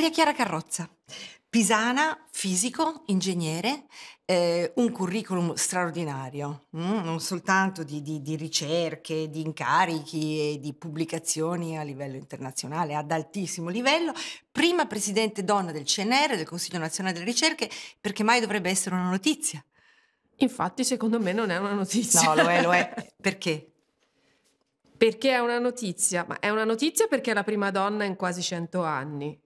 Maria Chiara Carrozza, pisana, fisico, ingegnere, eh, un curriculum straordinario, mm? non soltanto di, di, di, ricerche, di incarichi e di pubblicazioni a livello internazionale, ad altissimo livello, prima presidente donna del CNR, del Consiglio Nazionale delle Ricerche, perché mai dovrebbe essere una notizia. Infatti, secondo me non è una notizia. No, lo è, lo è. Perché? Perché è una notizia, ma è una notizia perché è la prima donna in quasi 100 anni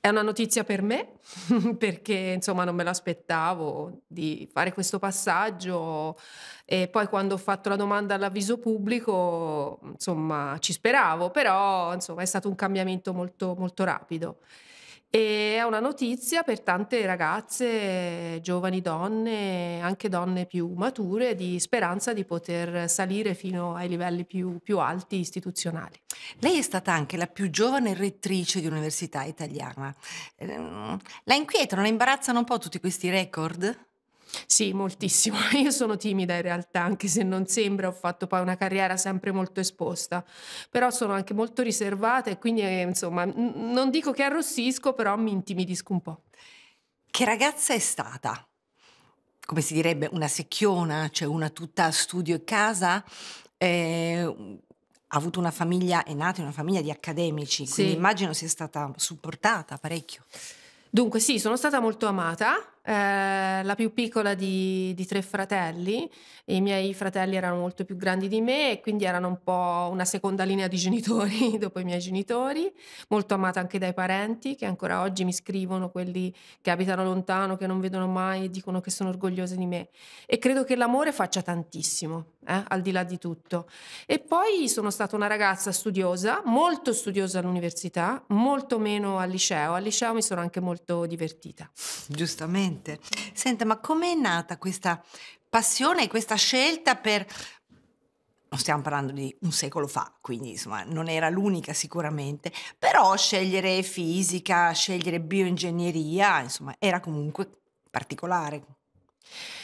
è una notizia per me perché insomma non me l'aspettavo di fare questo passaggio e poi quando ho fatto la domanda all'avviso pubblico insomma ci speravo, però insomma è stato un cambiamento molto, molto rapido. E è una notizia per tante ragazze, giovani donne, anche donne più mature, di speranza di poter salire fino ai livelli più, più alti istituzionali. Lei è stata anche la più giovane rettrice di università italiana. Ehm, la inquietano, la imbarazzano un po' tutti questi record? Sì, moltissimo. Io sono timida in realtà, anche se non sembra, ho fatto poi una carriera sempre molto esposta, però sono anche molto riservata e quindi eh, insomma non dico che arrossisco, però mi intimidisco un po'. Che ragazza è stata? Come si direbbe, una secchiona, cioè una tutta studio e casa? Eh, ha avuto una famiglia, è nata in una famiglia di accademici, quindi sì. immagino sia stata supportata parecchio. Dunque sì, sono stata molto amata, eh, la più piccola di, di, tre fratelli, i miei fratelli erano molto più grandi di me e quindi erano un po' una seconda linea di genitori dopo i miei genitori, molto amata anche dai parenti che ancora oggi mi scrivono, quelli che abitano lontano, che non vedono mai e dicono che sono orgogliosi di me. E credo che l'amore faccia tantissimo, eh, al di là di tutto. E poi sono stata una ragazza studiosa, molto studiosa all'università, molto meno al liceo. Al liceo mi sono anche molto divertita. Giustamente assolutamente. Senta, ma come è nata questa passione, questa scelta per... Non stiamo parlando di un secolo fa, quindi insomma non era l'unica sicuramente, però scegliere fisica, scegliere bioingegneria, insomma era comunque particolare.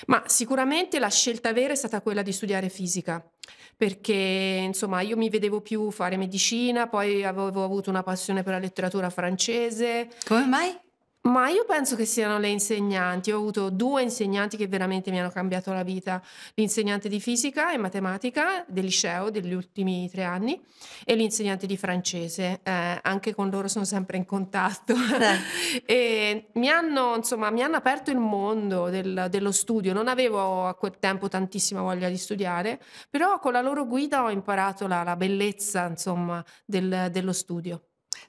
Ma sicuramente la scelta vera è stata quella di studiare fisica, perché insomma io mi vedevo più fare medicina, poi avevo avuto una passione per la letteratura francese. Come mai? Ma io penso che siano le insegnanti. Ho avuto due insegnanti che veramente mi hanno cambiato la vita: l'insegnante di fisica e matematica del liceo degli ultimi tre anni e l'insegnante di francese. Eh, anche con loro sono sempre in contatto. Eh. mi, hanno, insomma, mi hanno, aperto il mondo del, dello studio. Non avevo a quel tempo tantissima voglia di studiare, però con la loro guida ho imparato la, la bellezza insomma, del, dello studio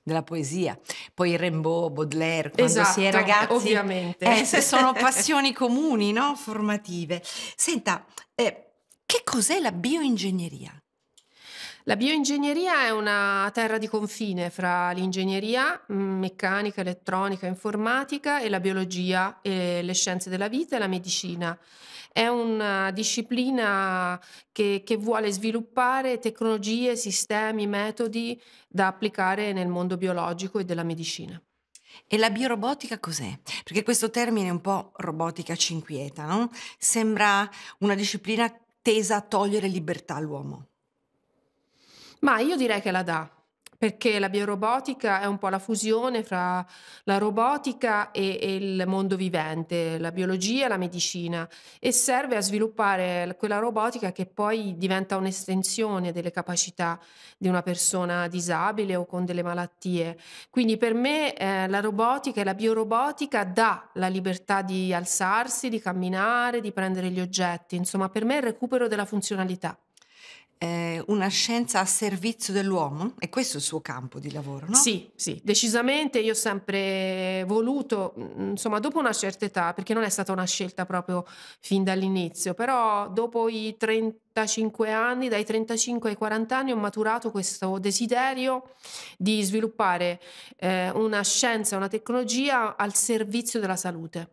della poesia. Poi Rimbaud, Baudelaire, quando esatto, si è esatto, ragazzi. Ovviamente. Eh, sono passioni comuni, no? Formative. Senta, eh, che cos'è la bioingegneria? La bioingegneria è una terra di confine fra l'ingegneria mm, meccanica, elettronica, informatica e la biologia, e le scienze della vita e la medicina. È una disciplina che, che vuole sviluppare tecnologie, sistemi, metodi da applicare nel mondo biologico e della medicina. E la biorobotica cos'è? Perché questo termine un po' robotica ci inquieta, no? Sembra una disciplina tesa a togliere libertà all'uomo. Ma io direi che la dà, perché la biorobotica è un po' la fusione fra la robotica e, e, il mondo vivente, la biologia e la medicina e serve a sviluppare quella robotica che poi diventa un'estensione delle capacità di una persona disabile o con delle malattie. Quindi per me eh, la robotica e la biorobotica dà la libertà di alzarsi, di camminare, di prendere gli oggetti, insomma per me è il recupero della funzionalità eh, una scienza a servizio dell'uomo? E questo è il suo campo di lavoro, no? Sì, sì, decisamente io ho sempre voluto, mm, insomma, dopo una certa età, perché non è stata una scelta proprio fin dall'inizio, però dopo i 35 anni, dai 35 ai 40 anni ho maturato questo desiderio di sviluppare eh, una scienza, una tecnologia al servizio della salute.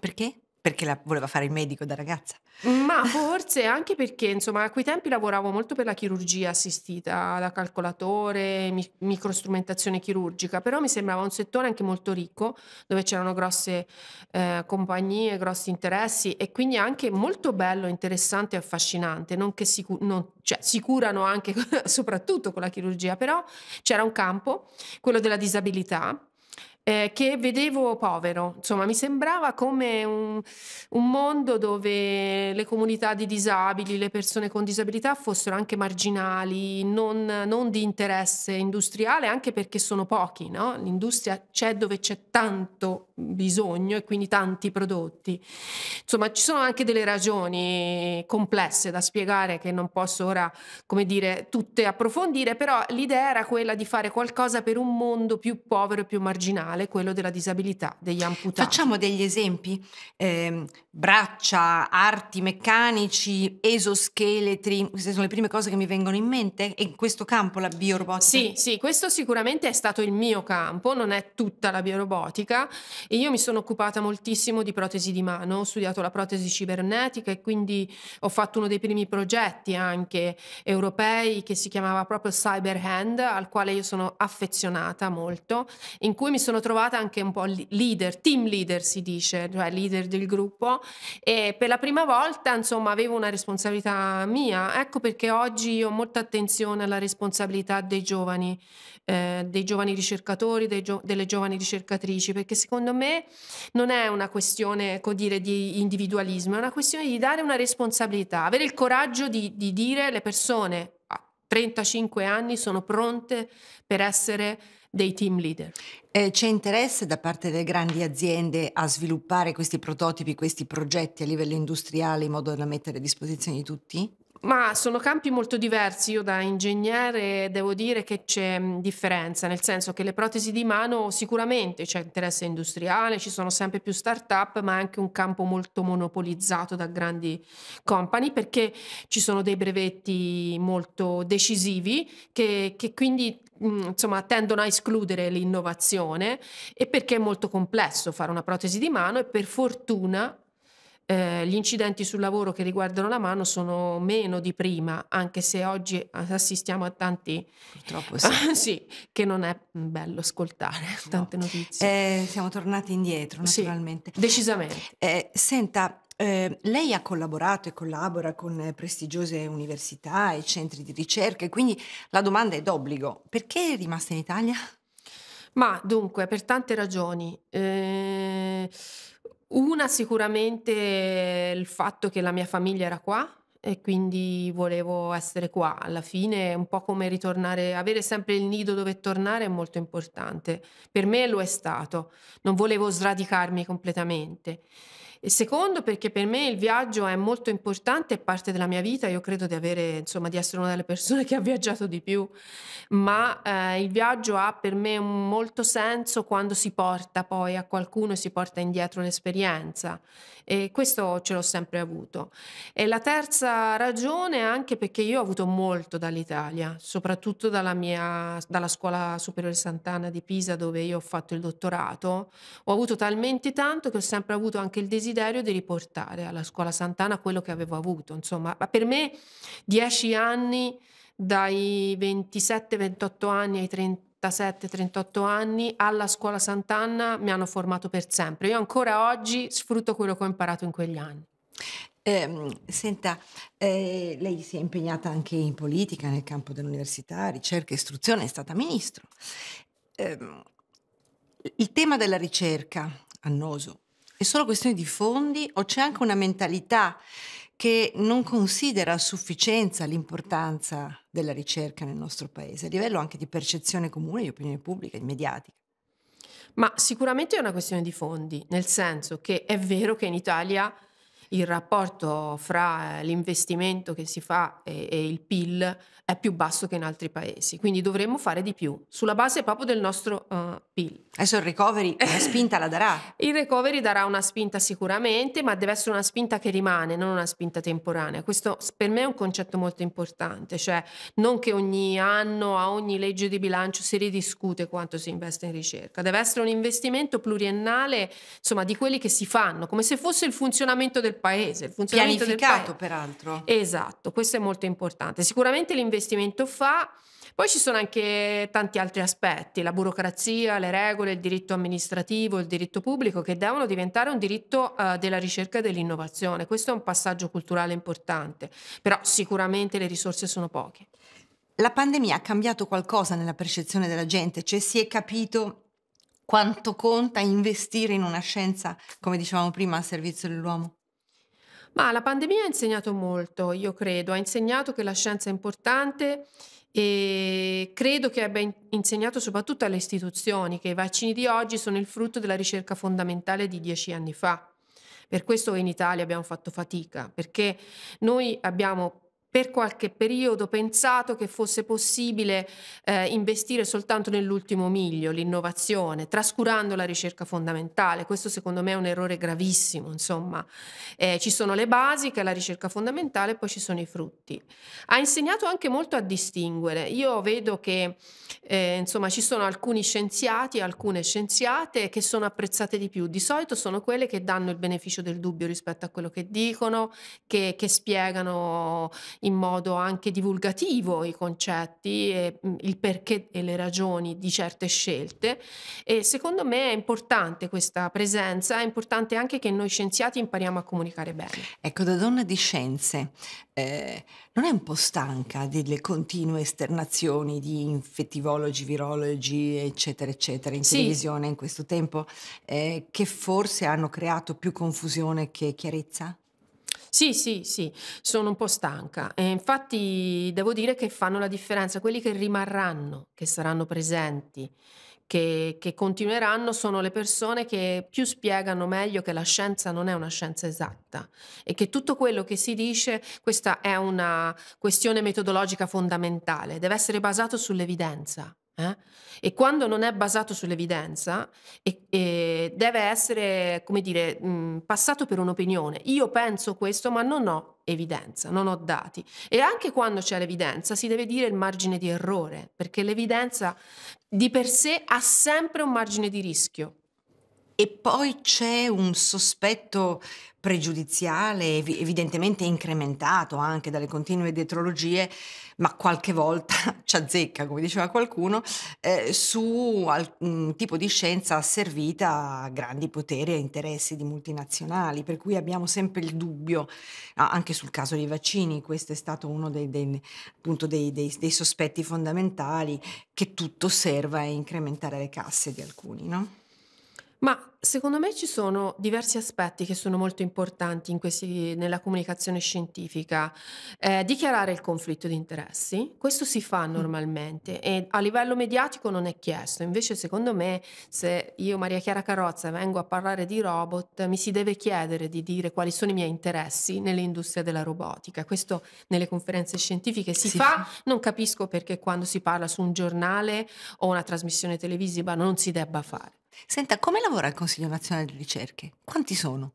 Perché? perché la voleva fare il medico da ragazza. Ma forse anche perché, insomma, a quei tempi lavoravo molto per la chirurgia assistita da calcolatore, mi- microstrumentazione chirurgica, però mi sembrava un settore anche molto ricco, dove c'erano grosse eh, compagnie, grossi interessi e quindi anche molto bello, interessante e affascinante, non che si, cu- non, cioè, si curano anche soprattutto con la chirurgia, però c'era un campo, quello della disabilità, eh, che vedevo povero. Insomma, mi sembrava come un, un, mondo dove le comunità di disabili, le persone con disabilità fossero anche marginali, non, non di interesse industriale, anche perché sono pochi, no? L'industria c'è dove c'è tanto bisogno e quindi tanti prodotti. Insomma, ci sono anche delle ragioni complesse da spiegare che non posso ora, come dire, tutte approfondire, però l'idea era quella di fare qualcosa per un mondo più povero e più marginale quello della disabilità, degli amputati. Facciamo degli esempi. Eh, braccia, arti meccanici, esoscheletri, queste sono le prime cose che mi vengono in mente e in questo campo la biorobotica? Sì, sì, questo sicuramente è stato il mio campo, non è tutta la biorobotica e io mi sono occupata moltissimo di protesi di mano, ho studiato la protesi cibernetica e quindi ho fatto uno dei primi progetti anche europei che si chiamava proprio Cyberhand, al quale io sono affezionata molto, in cui mi sono trovata anche un po' leader, team leader si dice, cioè leader del gruppo e per la prima volta insomma avevo una responsabilità mia, ecco perché oggi io ho molta attenzione alla responsabilità dei giovani, eh, dei giovani ricercatori, gio- delle giovani ricercatrici, perché secondo me non è una questione dire, di individualismo, è una questione di dare una responsabilità, avere il coraggio di, di dire le persone a 35 anni sono pronte per essere dei team leader. Eh, c'è interesse da parte delle grandi aziende a sviluppare questi prototipi, questi progetti a livello industriale in modo da mettere a disposizione di tutti? Ma sono campi molto diversi, io da ingegnere devo dire che c'è differenza, nel senso che le protesi di mano sicuramente c'è interesse industriale, ci sono sempre più start-up, ma è anche un campo molto monopolizzato da grandi company perché ci sono dei brevetti molto decisivi che, che quindi Mm, insomma, tendono a escludere l'innovazione e perché è molto complesso fare una protesi di mano e per fortuna eh, gli incidenti sul lavoro che riguardano la mano sono meno di prima, anche se oggi assistiamo a tanti... Purtroppo sì. sì che non è bello ascoltare no. tante notizie. Eh, siamo tornati indietro, naturalmente. Sì, decisamente. Eh, senta, eh, lei ha collaborato e collabora con prestigiose università e centri di ricerca, quindi la domanda è d'obbligo. Perché è rimasta in Italia? Ma dunque, per tante ragioni. Eh... Una sicuramente il fatto che la mia famiglia era qua e quindi volevo essere qua. Alla fine un po' come ritornare, avere sempre il nido dove tornare è molto importante. Per me lo è stato. Non volevo sradicarmi completamente. E secondo perché per me il viaggio è molto importante, è parte della mia vita, io credo di, avere, insomma, di essere una delle persone che ha viaggiato di più, ma eh, il viaggio ha per me molto senso quando si porta poi a qualcuno e si porta indietro l'esperienza e questo ce l'ho sempre avuto. E la terza ragione è anche perché io ho avuto molto dall'Italia, soprattutto dalla, mia, dalla scuola superiore Sant'Anna di Pisa dove io ho fatto il dottorato, ho avuto talmente tanto che ho sempre avuto anche il desiderio desiderio di riportare alla scuola Sant'Anna quello che avevo avuto, insomma, per me dieci anni dai 27-28 anni ai 37-38 anni alla scuola Sant'Anna mi hanno formato per sempre. Io ancora oggi sfrutto quello che ho imparato in quegli anni. Eh, senta, eh, lei si è impegnata anche in politica, nel campo dell'università, ricerca e istruzione, è stata ministro. Eh, il tema della ricerca, annoso, è solo questione di fondi o c'è anche una mentalità che non considera a sufficienza l'importanza della ricerca nel nostro paese, a livello anche di percezione comune, di opinione pubblica, e mediatica? Ma sicuramente è una questione di fondi, nel senso che è vero che in Italia il rapporto fra eh, l'investimento che si fa e, e, il PIL è più basso che in altri paesi. Quindi dovremmo fare di più sulla base proprio del nostro uh, eh, PIL. Adesso il recovery una spinta la darà? il recovery darà una spinta sicuramente, ma deve essere una spinta che rimane, non una spinta temporanea. Questo per me è un concetto molto importante, cioè non che ogni anno a ogni legge di bilancio si ridiscute quanto si investe in ricerca. Deve essere un investimento pluriennale, insomma, di quelli che si fanno, come se fosse il funzionamento del paese, il funzionamento Pianificato, del paese. peraltro. Esatto, questo è molto importante. Sicuramente l'investimento fa, poi ci sono anche tanti altri aspetti, la burocrazia, le regole, il diritto amministrativo, il diritto pubblico che devono diventare un diritto uh, della ricerca e dell'innovazione. Questo è un passaggio culturale importante, però sicuramente le risorse sono poche. La pandemia ha cambiato qualcosa nella percezione della gente, cioè si è capito quanto conta investire in una scienza, come dicevamo prima, al servizio dell'uomo? Ma la pandemia ha insegnato molto, io credo, ha insegnato che la scienza è importante e credo che abbia insegnato soprattutto alle istituzioni che i vaccini di oggi sono il frutto della ricerca fondamentale di dieci anni fa. Per questo in Italia abbiamo fatto fatica, perché noi abbiamo per qualche periodo pensato che fosse possibile eh, investire soltanto nell'ultimo miglio, l'innovazione, trascurando la ricerca fondamentale. Questo secondo me è un errore gravissimo, insomma. Eh, ci sono le basi, che è la ricerca fondamentale, e poi ci sono i frutti. Ha insegnato anche molto a distinguere. Io vedo che eh, insomma, ci sono alcuni scienziati, alcune scienziate che sono apprezzate di più. Di solito sono quelle che danno il beneficio del dubbio rispetto a quello che dicono, che, che spiegano in modo anche divulgativo i concetti, e, mm, il perché e le ragioni di certe scelte. E secondo me è importante questa presenza, è importante anche che noi scienziati impariamo a comunicare bene. Ecco, da donna di scienze, eh, non è un po' stanca delle continue esternazioni di infettivologi, virologi, eccetera, eccetera, in sì. televisione in questo tempo, eh, che forse hanno creato più confusione che chiarezza? Sì, sì, sì, sono un po' stanca e infatti devo dire che fanno la differenza quelli che rimarranno, che saranno presenti, che, che, continueranno sono le persone che più spiegano meglio che la scienza non è una scienza esatta e che tutto quello che si dice, questa è una questione metodologica fondamentale, deve essere basato sull'evidenza. Eh? E quando non è basato sull'evidenza e, e deve essere, come dire, mh, mm, passato per un'opinione. Io penso questo, ma non ho evidenza, non ho dati. E anche quando c'è l'evidenza si deve dire il margine di errore, perché l'evidenza di per sé ha sempre un margine di rischio. E poi c'è un sospetto pregiudiziale, evidentemente incrementato anche dalle continue dietrologie, ma qualche volta ci azzecca, come diceva qualcuno, eh, su un tipo di scienza asservita a grandi poteri e interessi di multinazionali, per cui abbiamo sempre il dubbio, anche sul caso dei vaccini, questo è stato uno dei, dei, dei, dei sospetti fondamentali, che tutto serva a incrementare le casse di alcuni. No? Ma secondo me ci sono diversi aspetti che sono molto importanti questi, nella comunicazione scientifica. Eh, dichiarare il conflitto di interessi, questo si fa mm. normalmente e a livello mediatico non è chiesto, invece secondo me se io Maria Chiara Carrozza vengo a parlare di robot mi si deve chiedere di dire quali sono i miei interessi nell'industria della robotica. Questo nelle conferenze scientifiche si, si fa. fa, non capisco perché quando si parla su un giornale o una trasmissione televisiva non si debba fare. Senta, come lavora il Consiglio Nazionale di Ricerche? Quanti sono?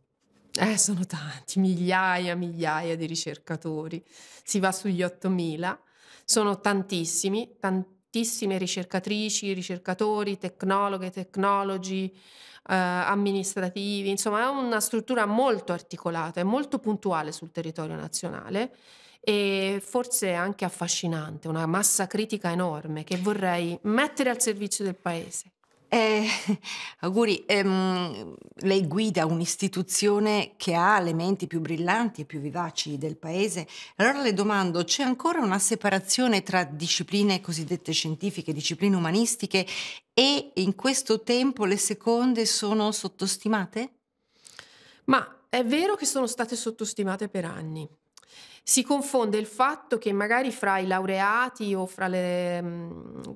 Eh, sono tanti, migliaia, migliaia di ricercatori. Si va sugli 8.000. Sono tantissimi, tantissime ricercatrici, ricercatori, tecnologhe, tecnologi, eh, amministrativi. Insomma, è una struttura molto articolata e molto puntuale sul territorio nazionale e forse anche affascinante, una massa critica enorme che vorrei mettere al servizio del Paese. Eh, auguri, ehm, lei guida un'istituzione che ha le menti più brillanti e più vivaci del paese. Allora le domando, c'è ancora una separazione tra discipline cosiddette scientifiche, discipline umanistiche e in questo tempo le seconde sono sottostimate? Ma è vero che sono state sottostimate per anni. Si confonde il fatto che magari fra i laureati o fra le, mm,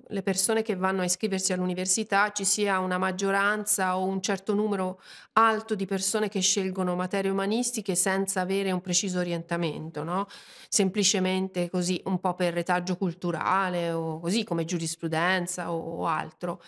le persone che vanno a iscriversi all'università ci sia una maggioranza o un certo numero alto di persone che scelgono materie umanistiche senza avere un preciso orientamento, no? semplicemente così un po' per retaggio culturale o così come giurisprudenza o, altro.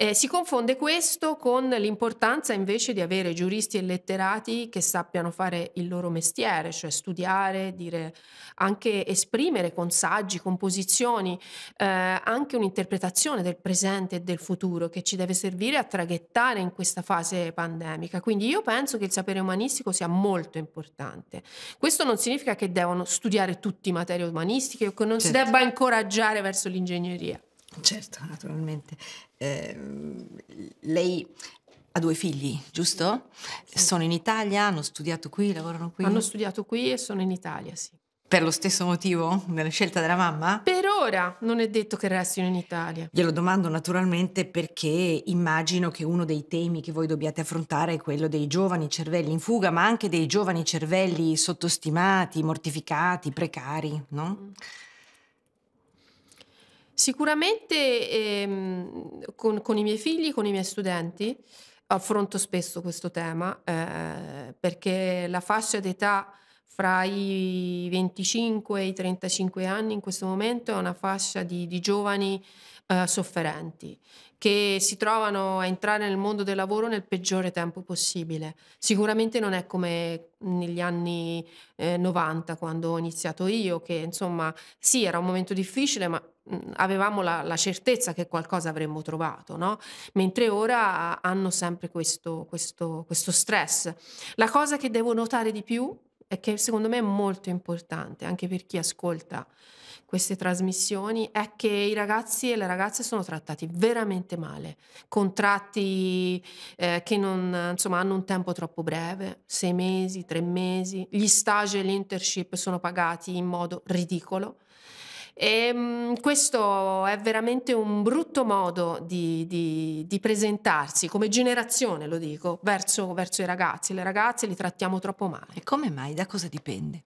Eh, si confonde questo con l'importanza invece di avere giuristi e letterati che sappiano fare il loro mestiere, cioè studiare, dire dire, anche esprimere con saggi, composizioni, eh, anche un'interpretazione del presente e del futuro che ci deve servire a traghettare in questa fase pandemica. Quindi io penso che il sapere umanistico sia molto importante. Questo non significa che devono studiare tutti materie umanistiche o che non certo. si debba incoraggiare verso l'ingegneria. Certo, naturalmente. Eh, lei ha due figli, giusto? Sì. Sono in Italia, hanno studiato qui, lavorano qui? Hanno studiato qui e sono in Italia, sì. Per lo stesso motivo? Nella scelta della mamma? Per ora non è detto che restino in Italia. Glielo domando naturalmente perché immagino che uno dei temi che voi dobbiate affrontare è quello dei giovani cervelli in fuga, ma anche dei giovani cervelli sottostimati, mortificati, precari, no? Mm. Sicuramente ehm, con, con i miei figli, con i miei studenti, affronto spesso questo tema eh, perché la fascia d'età fra i 25 e i 35 anni in questo momento è una fascia di, di giovani eh, sofferenti che si trovano a entrare nel mondo del lavoro nel peggiore tempo possibile. Sicuramente non è come negli anni eh, 90 quando ho iniziato io, che insomma sì era un momento difficile ma avevamo la, la, certezza che qualcosa avremmo trovato, no? mentre ora hanno sempre questo, questo, questo stress. La cosa che devo notare di più e che secondo me è molto importante anche per chi ascolta queste trasmissioni è che i ragazzi e le ragazze sono trattati veramente male, contratti eh, che non, insomma, hanno un tempo troppo breve, sei mesi, tre mesi, gli stage e l'internship sono pagati in modo ridicolo e ehm, questo è veramente un brutto modo di, di, di presentarsi, come generazione lo dico, verso, verso i ragazzi. Le ragazze li trattiamo troppo male. E come mai? Da cosa dipende?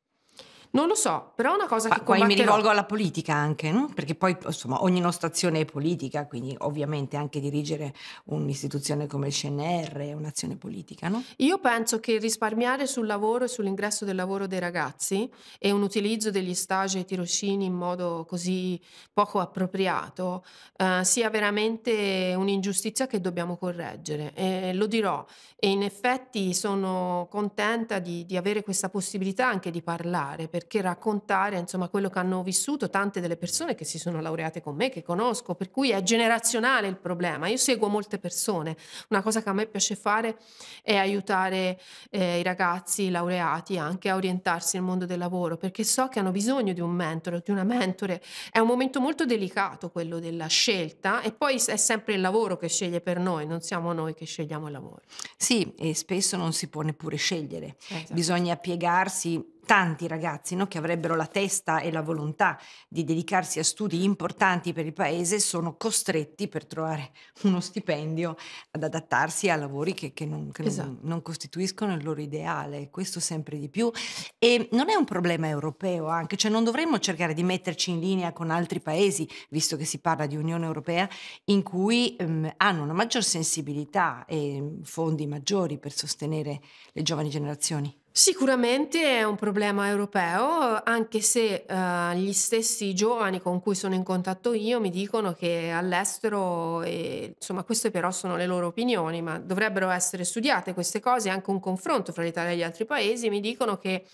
Non lo so, però è una cosa Ma che combatterò. Poi mi rivolgo alla politica anche, no? perché poi insomma ogni nostra azione è politica, quindi ovviamente anche dirigere un'istituzione come il CNR è un'azione politica, no? Io penso che risparmiare sul lavoro e sull'ingresso del lavoro dei ragazzi e un utilizzo degli stage e tirocini in modo così poco appropriato eh, sia veramente un'ingiustizia che dobbiamo correggere. E lo dirò e in effetti sono contenta di, di avere questa possibilità anche di parlare perché raccontare insomma, quello che hanno vissuto tante delle persone che si sono laureate con me, che conosco, per cui è generazionale il problema. Io seguo molte persone, una cosa che a me piace fare è aiutare eh, i ragazzi laureati anche a orientarsi nel mondo del lavoro, perché so che hanno bisogno di un mentore, di una mentore. È un momento molto delicato quello della scelta e poi è sempre il lavoro che sceglie per noi, non siamo noi che scegliamo il lavoro. Sì, e spesso non si può neppure scegliere, esatto. bisogna piegarsi tanti ragazzi no, che avrebbero la testa e la volontà di dedicarsi a studi importanti per il paese sono costretti per trovare uno stipendio ad adattarsi a lavori che, che, non, che esatto. non, non, costituiscono il loro ideale, questo sempre di più. E non è un problema europeo anche, cioè non dovremmo cercare di metterci in linea con altri paesi, visto che si parla di Unione Europea, in cui ehm, hanno una maggior sensibilità e fondi maggiori per sostenere le giovani generazioni. Sicuramente è un problema europeo, anche se eh, gli stessi giovani con cui sono in contatto io mi dicono che all'estero, e, insomma queste però sono le loro opinioni, ma dovrebbero essere studiate queste cose, anche un confronto fra l'Italia e gli altri paesi, mi dicono che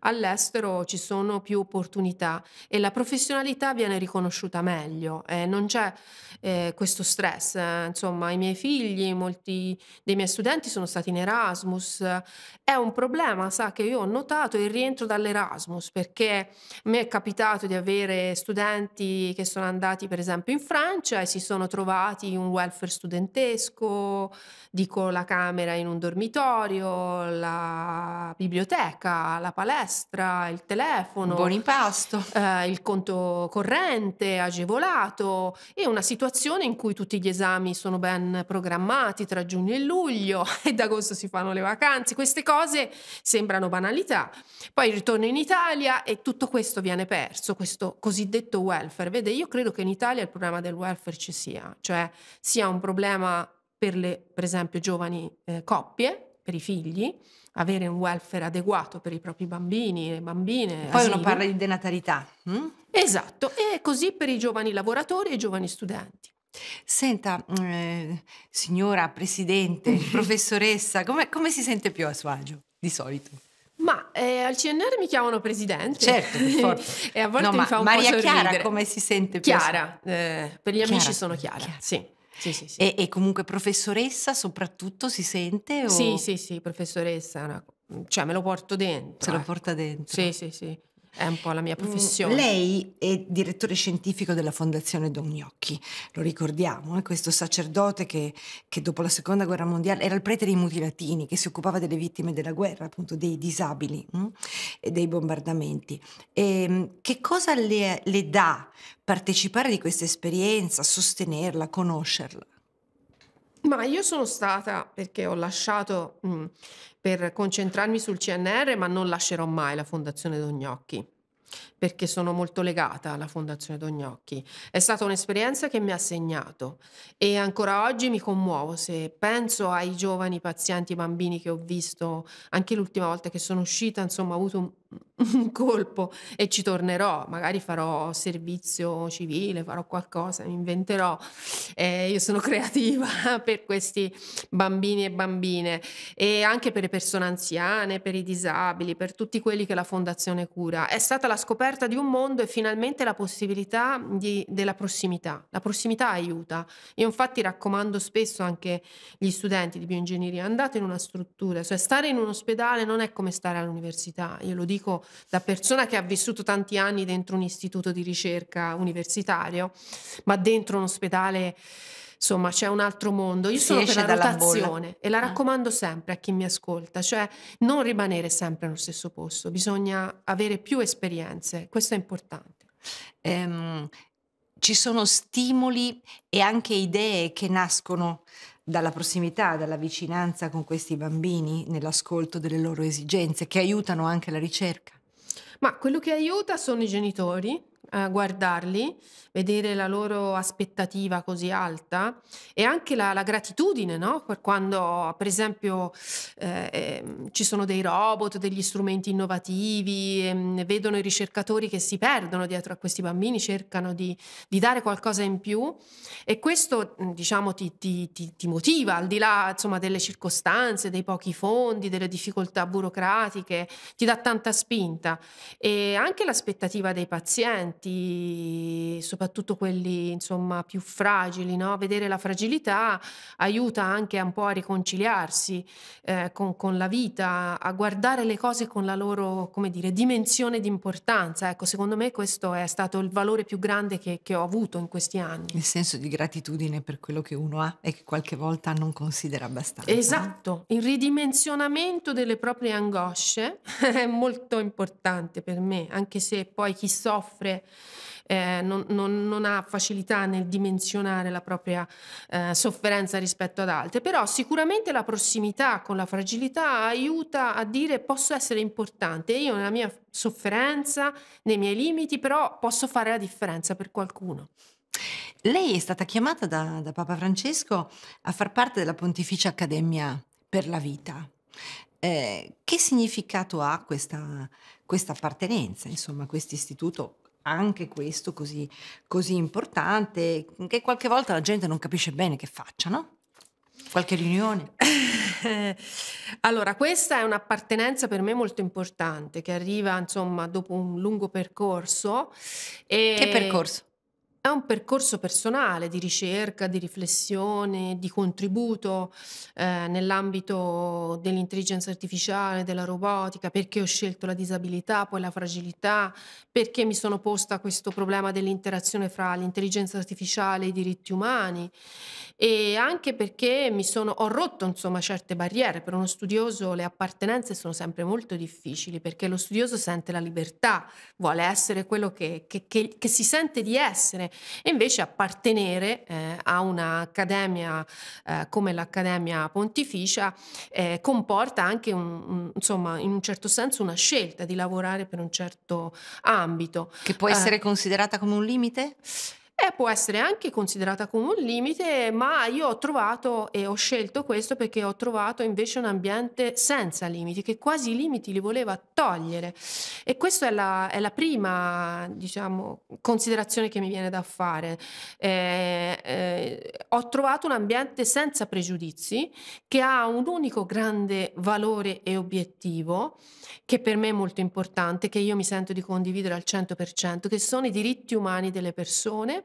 all'estero ci sono più opportunità e la professionalità viene riconosciuta meglio, eh, non c'è eh, questo stress. Eh, insomma, i miei figli, molti dei miei studenti sono stati in Erasmus, è un problema problema, sa, che io ho notato è il rientro dall'Erasmus, perché mi è capitato di avere studenti che sono andati per esempio in Francia e si sono trovati in un welfare studentesco, dico la camera in un dormitorio, la biblioteca, la palestra, il telefono, buon impasto, eh, il conto corrente agevolato e una situazione in cui tutti gli esami sono ben programmati tra giugno e luglio ed agosto si fanno le vacanze. Queste cose sembrano banalità. Poi ritorno in Italia e tutto questo viene perso, questo cosiddetto welfare. Vede, io credo che in Italia il problema del welfare ci sia, cioè sia un problema per le, per esempio, giovani eh, coppie, per i figli, avere un welfare adeguato per i propri bambini e bambine. Poi asili. uno parla di denatalità. Mm? Esatto, e così per i giovani lavoratori e i giovani studenti. Senta, eh, signora Presidente, professoressa, come, come si sente più a suo agio? di solito. Ma eh, al CNR mi chiamano presidente. Certo, e a volte no, mi fa un Maria po' sorridere. Chiara come si sente? Chiara, eh, per gli Chiara. amici sono Chiara, Chiara. sì. Sì, sì, sì. E, e, comunque professoressa soprattutto si sente? O... Sì, sì, sì, professoressa, cioè me lo porto dentro. Se eh. lo porta dentro. Sì, sì, sì. È un po' la mia mm, professione. Lei è direttore scientifico della Fondazione Don Gnocchi, lo ricordiamo, eh? questo sacerdote che, che, dopo la Seconda Guerra Mondiale era il prete dei mutilatini, che si occupava delle vittime della guerra, appunto dei disabili mh? Mm, e dei bombardamenti. E, ehm, che cosa le, le dà partecipare di questa esperienza, sostenerla, conoscerla? Ma io sono stata, perché ho lasciato mh, per concentrarmi sul CNR, ma non lascerò mai la Fondazione Dognocchi perché sono molto legata alla Fondazione Dognocchi. È stata un'esperienza che mi ha segnato e ancora oggi mi commuovo se penso ai giovani pazienti bambini che ho visto, anche l'ultima volta che sono uscita, insomma, ho avuto un un colpo e ci tornerò, magari farò servizio civile, farò qualcosa, mi inventerò. Eh, io sono creativa per questi bambini e bambine e anche per le persone anziane, per i disabili, per tutti quelli che la fondazione cura. È stata la scoperta di un mondo e finalmente la possibilità di, della prossimità. La prossimità aiuta. Io infatti raccomando spesso anche agli studenti di bioingegneria, andate in una struttura, cioè stare in un ospedale non è come stare all'università, io lo dico dico da persona che ha vissuto tanti anni dentro un istituto di ricerca universitario, ma dentro un ospedale insomma c'è un altro mondo. Io si sono per la rotazione e la ah. raccomando sempre a chi mi ascolta, cioè non rimanere sempre nello stesso posto, bisogna avere più esperienze, questo è importante. Ehm, ci sono stimoli e anche idee che nascono dalla prossimità, dalla vicinanza con questi bambini, nell'ascolto delle loro esigenze, che aiutano anche la ricerca? Ma quello che aiuta sono i genitori, eh, guardarli, vedere la loro aspettativa così alta e anche la, la gratitudine, no? Per quando, per esempio, eh, ehm, ci sono dei robot, degli strumenti innovativi, eh, vedono i ricercatori che si perdono dietro a questi bambini, cercano di, di dare qualcosa in più e questo, diciamo, ti, ti, ti, ti motiva, al di là, insomma, delle circostanze, dei pochi fondi, delle difficoltà burocratiche, ti dà tanta spinta e anche l'aspettativa dei pazienti clienti, soprattutto quelli insomma più fragili, no? vedere la fragilità aiuta anche un po' a riconciliarsi eh, con, con, la vita, a guardare le cose con la loro come dire, dimensione di importanza. Ecco, secondo me questo è stato il valore più grande che, che ho avuto in questi anni. Il senso di gratitudine per quello che uno ha e che qualche volta non considera abbastanza. Esatto, il ridimensionamento delle proprie angosce è molto importante per me, anche se poi chi soffre eh, non, non, non, ha facilità nel dimensionare la propria eh, sofferenza rispetto ad altre, però sicuramente la prossimità con la fragilità aiuta a dire posso essere importante, io nella mia sofferenza, nei miei limiti, però posso fare la differenza per qualcuno. Lei è stata chiamata da, da Papa Francesco a far parte della Pontificia Accademia per la Vita. Eh, che significato ha questa, questa appartenenza, insomma, questo istituto anche questo così, così importante, che qualche volta la gente non capisce bene che faccia, no? Qualche riunione? allora, questa è un'appartenenza per me molto importante che arriva, insomma, dopo un lungo percorso. E... Che percorso? È un percorso personale di ricerca, di riflessione, di contributo eh, nell'ambito dell'intelligenza artificiale, della robotica, perché ho scelto la disabilità, poi la fragilità, perché mi sono posta questo problema dell'interazione fra l'intelligenza artificiale e i diritti umani e anche perché mi sono, ho rotto insomma certe barriere. Per uno studioso le appartenenze sono sempre molto difficili perché lo studioso sente la libertà, vuole essere quello che, che, che, che si sente di essere e invece appartenere eh, a un'accademia eh, come l'Accademia Pontificia eh, comporta anche un, un, insomma, in un certo senso una scelta di lavorare per un certo ambito. Che può essere eh, considerata come un limite? e può essere anche considerata come un limite, ma io ho trovato e ho scelto questo perché ho trovato invece un ambiente senza limiti, che quasi i limiti li voleva togliere. E questa è la, è la prima, diciamo, considerazione che mi viene da fare. Eh, eh, ho trovato un ambiente senza pregiudizi, che ha un unico grande valore e obiettivo, che per me è molto importante, che io mi sento di condividere al 100%, che sono i diritti umani delle persone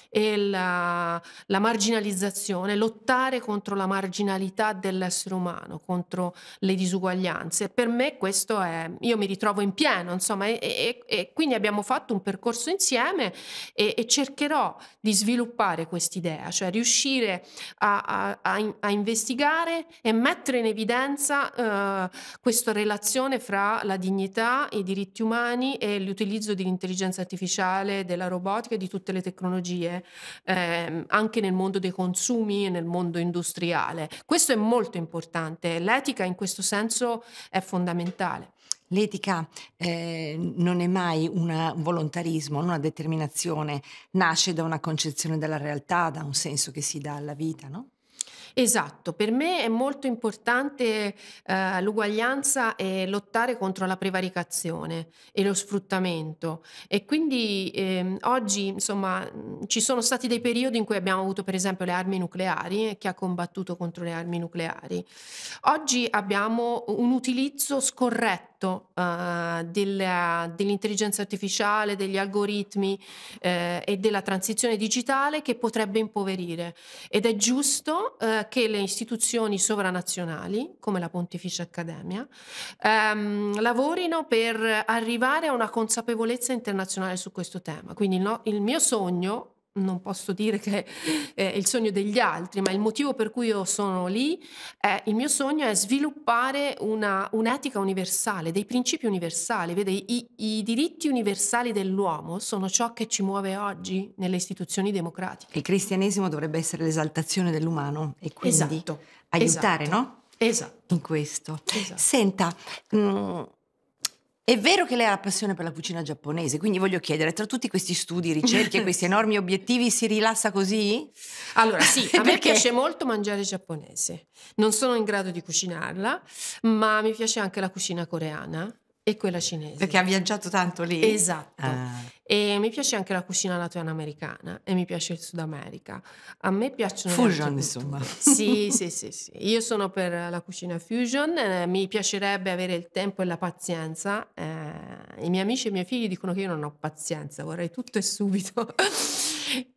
e la, la marginalizzazione, lottare contro la marginalità dell'essere umano, contro le disuguaglianze. Per me questo è, io mi ritrovo in pieno, insomma, e, e, e quindi abbiamo fatto un percorso insieme e, e cercherò di sviluppare quest'idea, cioè riuscire a, a, a, a, investigare e mettere in evidenza eh, questa relazione fra la dignità, i diritti umani e l'utilizzo dell'intelligenza artificiale, della robotica e di tutte le tecnologie crescere ehm, anche nel mondo dei consumi e nel mondo industriale. Questo è molto importante, l'etica in questo senso è fondamentale. L'etica eh, non è mai una, un volontarismo, non una determinazione, nasce da una concezione della realtà, da un senso che si dà alla vita, no? Esatto, per me è molto importante eh, l'uguaglianza e lottare contro la prevaricazione e lo sfruttamento e quindi eh, oggi insomma ci sono stati dei periodi in cui abbiamo avuto per esempio le armi nucleari e eh, chi ha combattuto contro le armi nucleari. Oggi abbiamo un utilizzo scorretto effetto uh, eh, dell'intelligenza artificiale, degli algoritmi eh, e della transizione digitale che potrebbe impoverire ed è giusto eh, che le istituzioni sovranazionali, come la Pontificia Accademia, ehm, lavorino per arrivare a una consapevolezza internazionale su questo tema. Quindi no, il mio sogno non posso dire che eh, è il sogno degli altri, ma il motivo per cui io sono lì, è, il mio sogno è sviluppare una, un'etica universale, dei principi universali. Vede, i, i, diritti universali dell'uomo sono ciò che ci muove oggi nelle istituzioni democratiche. Il cristianesimo dovrebbe essere l'esaltazione dell'umano e quindi esatto, aiutare, esatto. no? Esatto. In questo. Esatto. Senta, mh, mm, è vero che lei ha la passione per la cucina giapponese, quindi voglio chiedere, tra tutti questi studi, ricerche e questi enormi obiettivi, si rilassa così? Allora sì, a me piace molto mangiare giapponese. Non sono in grado di cucinarla, ma mi piace anche la cucina coreana e quella cinese. Perché ha viaggiato tanto lì? Esatto. Ah. E mi piace anche la cucina latinoamericana e mi piace il Sud America. A me piacciono... Fusion, insomma. Sì, sì, sì, sì. Io sono per la cucina fusion, eh, mi piacerebbe avere il tempo e la pazienza. Eh, I miei amici e i miei figli dicono che io non ho pazienza, vorrei tutto e subito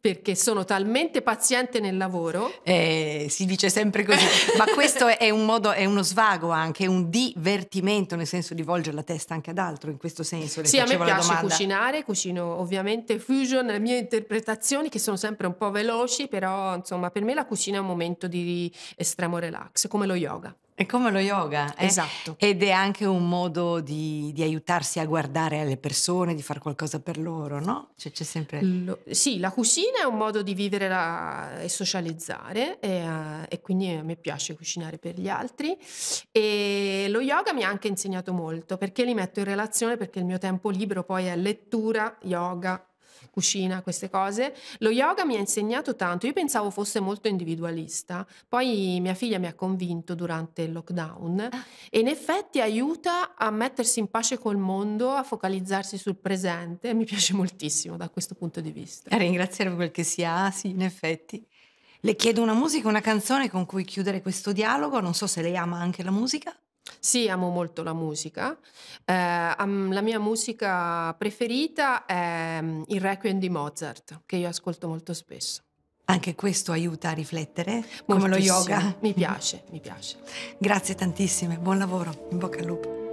perché sono talmente paziente nel lavoro. Eh, si dice sempre così, ma questo è un modo, è uno svago anche, un divertimento, nel senso di volgere la testa anche ad altro, in questo senso. Le sì, a me piace cucinare, cucino ovviamente fusion, le mie interpretazioni che sono sempre un po' veloci, però insomma per me la cucina è un momento di estremo relax, come lo yoga. È come lo yoga. Eh? Esatto. Ed è anche un modo di, di, aiutarsi a guardare alle persone, di fare qualcosa per loro, no? Cioè, c'è sempre... Lo, sì, la cucina è un modo di vivere la, e socializzare e, uh, e, quindi a me piace cucinare per gli altri. E lo yoga mi ha anche insegnato molto perché li metto in relazione perché il mio tempo libero poi è lettura, yoga, cucina, queste cose. Lo yoga mi ha insegnato tanto, io pensavo fosse molto individualista, poi mia figlia mi ha convinto durante il lockdown ah. e in effetti aiuta a mettersi in pace col mondo, a focalizzarsi sul presente, mi piace moltissimo da questo punto di vista. A ringraziare quel che si ha, sì, in effetti. Le chiedo una musica, una canzone con cui chiudere questo dialogo, non so se lei ama anche la musica. Sì, amo molto la musica. Eh, la mia musica preferita è mm, il Requiem di Mozart, che io ascolto molto spesso. Anche questo aiuta a riflettere, Moltissimo. come lo yoga. Mi piace, mi piace. Grazie tantissime, buon lavoro, in bocca al lupo.